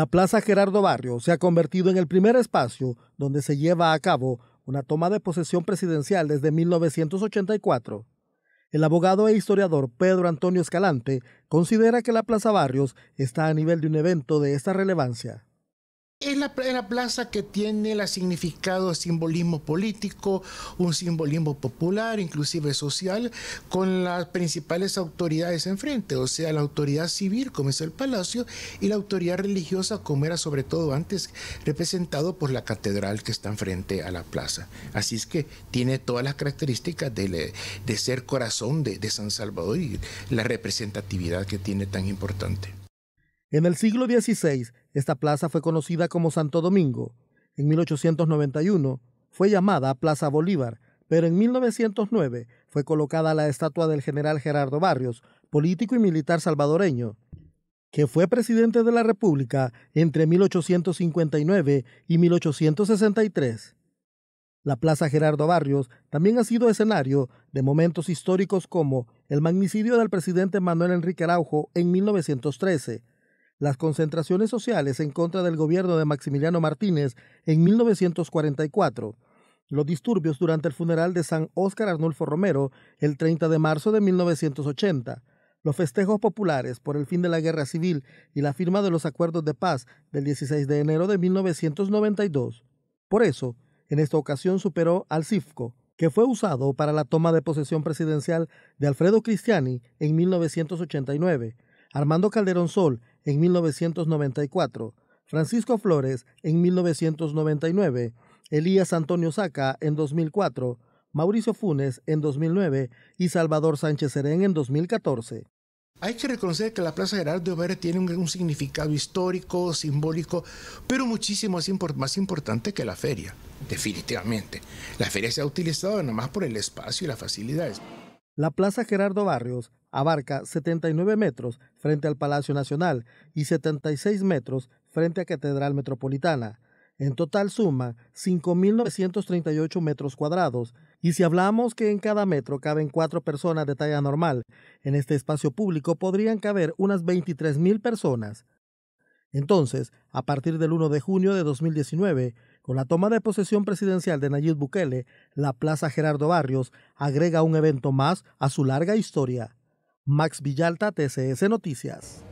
La Plaza Gerardo Barrios se ha convertido en el primer espacio donde se lleva a cabo una toma de posesión presidencial desde 1984. El abogado e historiador Pedro Antonio Escalante considera que la Plaza Barrios está a nivel de un evento de esta relevancia. Es la, plaza que tiene el significado, simbolismo político, un simbolismo popular, inclusive social, con las principales autoridades enfrente, o sea, la autoridad civil, como es el palacio, y la autoridad religiosa, como era sobre todo antes, representado por la catedral que está enfrente a la plaza. Así es que tiene todas las características de, ser corazón de San Salvador y la representatividad que tiene tan importante. En el siglo XVI, esta plaza fue conocida como Santo Domingo. En 1891 fue llamada Plaza Bolívar, pero en 1909 fue colocada la estatua del general Gerardo Barrios, político y militar salvadoreño, que fue presidente de la República entre 1859 y 1863. La Plaza Gerardo Barrios también ha sido escenario de momentos históricos como el magnicidio del presidente Manuel Enrique Araujo en 1913, las concentraciones sociales en contra del gobierno de Maximiliano Martínez en 1944, los disturbios durante el funeral de San Óscar Arnulfo Romero el 30 de marzo de 1980, los festejos populares por el fin de la guerra civil y la firma de los acuerdos de paz del 16 de enero de 1992. Por eso, en esta ocasión superó al CIFCO, que fue usado para la toma de posesión presidencial de Alfredo Cristiani en 1989, Armando Calderón Sol en 1994, Francisco Flores en 1999, Elías Antonio Saca en 2004, Mauricio Funes en 2009 y Salvador Sánchez Serén en 2014. Hay que reconocer que la Plaza Gerardo Barrios tiene un, significado histórico, simbólico, pero muchísimo más, más, importante que la feria, definitivamente. La feria se ha utilizado nada más por el espacio y las facilidades. La Plaza Gerardo Barrios abarca 79 metros frente al Palacio Nacional y 76 metros frente a Catedral Metropolitana. En total suma 5.938 metros cuadrados. Y si hablamos que en cada metro caben cuatro personas de talla normal, en este espacio público podrían caber unas 23.000 personas. Entonces, a partir del 1 de junio de 2019, con la toma de posesión presidencial de Nayib Bukele, la Plaza Gerardo Barrios agrega un evento más a su larga historia. Max Villalta, TCS Noticias.